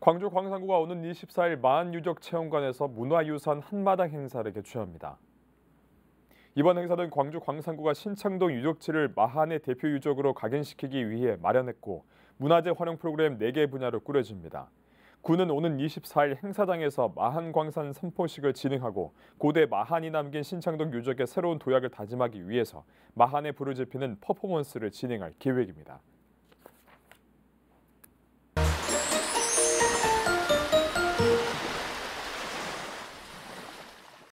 광주 광산구가 오는 24일 만유적체험관에서 문화유산 한마당 행사를 개최합니다. 이번 행사는 광주 광산구가 신창동 유적지를 마한의 대표 유적으로 각인시키기 위해 마련했고 문화재 활용 프로그램 4개 분야로 꾸려집니다. 군은 오는 24일 행사장에서 마한광산 선포식을 진행하고 고대 마한이 남긴 신창동 유적의 새로운 도약을 다짐하기 위해서 마한의 불을 지피는 퍼포먼스를 진행할 계획입니다.